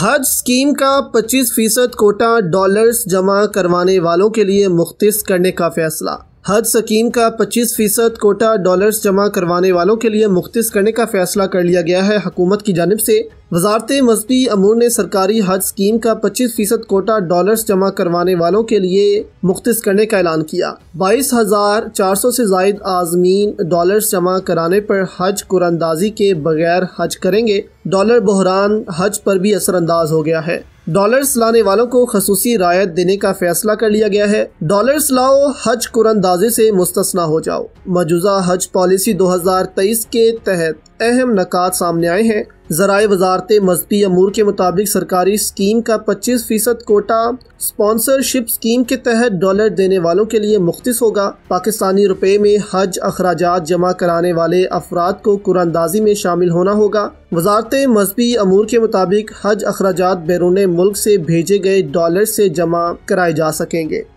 हज स्कीम का 25 फीसद कोटा डॉलर्स जमा करवाने वालों के लिए मुख्त करने का फैसला हज सकीम का 25 फीसद कोटा डॉलर्स जमा करवाने वालों के लिए मुख्त करने का फैसला कर लिया गया है हकूमत की जानब से वजारत मजहबी अमूर ने सरकारी हज स्कीम का 25 फीसद कोटा डॉलर्स जमा करवाने वालों के लिए मुख्त करने का ऐलान किया बाईस हजार चार सौ से जायद आजमीन डॉलर्स जमा कराने पर हज कुरंदाजी के बगैर हज करेंगे डॉलर बहरान हज पर भी असरअंदाज हो गया है डॉलर्स लाने वालों को खसूसी रायत देने का फैसला कर लिया गया है डॉलर्स लाओ हज कुरंदाजे से मुस्तना हो जाओ मौजूदा हज पॉलिसी 2023 के तहत अहम नकात सामने आए हैं जराये वजारत मजहबी अमूर के मुताबिक सरकारी स्कीम का पच्चीस फीसद कोटा स्पॉन्सरशिप स्कीम के तहत डॉलर देने वालों के लिए मुख्त होगा पाकिस्तानी रुपये में हज अखराज जमा कराने वाले अफराद को कुरानदाजी में शामिल होना होगा वजारत मजहबी अमूर के मुताबिक हज अखराज बैरून मुल्क से भेजे गए डॉलर से जमा कराए जा सकेंगे